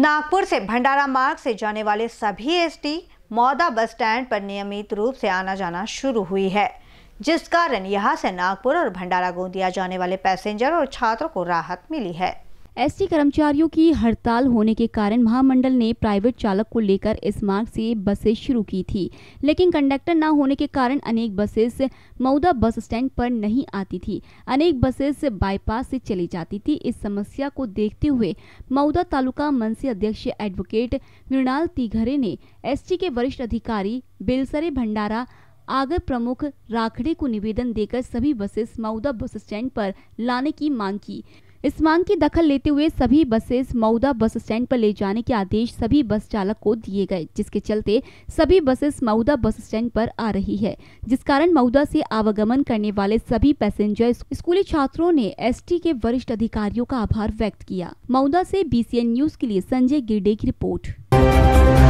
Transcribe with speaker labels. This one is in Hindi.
Speaker 1: नागपुर से भंडारा मार्ग से जाने वाले सभी एसटी मौदा बस स्टैंड पर नियमित रूप से आना जाना शुरू हुई है जिस कारण यहां से नागपुर और भंडारा गोंदिया जाने वाले पैसेंजर और छात्रों को राहत मिली है
Speaker 2: एसटी कर्मचारियों की हड़ताल होने के कारण महामंडल ने प्राइवेट चालक को लेकर इस मार्ग से बसें शुरू की थी लेकिन कंडक्टर न होने के कारण अनेक बसेस मऊदा बस स्टैंड पर नहीं आती थी अनेक बसेस बाईपास से चली जाती थी इस समस्या को देखते हुए मऊदा तालुका मनसी अध्यक्ष एडवोकेट मृणाल तिघरे ने एस के वरिष्ठ अधिकारी बिलसरे भंडारा आगर प्रमुख राखड़े को निवेदन देकर सभी बसेस मऊदा बस स्टैंड पर लाने की मांग की इस मांग की दखल लेते हुए सभी बसेस मऊदा बस स्टैंड पर ले जाने के आदेश सभी बस चालक को दिए गए जिसके चलते सभी बसेस मऊदा बस स्टैंड पर आ रही है जिस कारण मऊदा से आवागमन करने वाले सभी पैसेंजर स्कूली छात्रों ने एसटी के वरिष्ठ अधिकारियों का आभार व्यक्त किया मऊदा से बीसीएन न्यूज के लिए संजय गिरडे की रिपोर्ट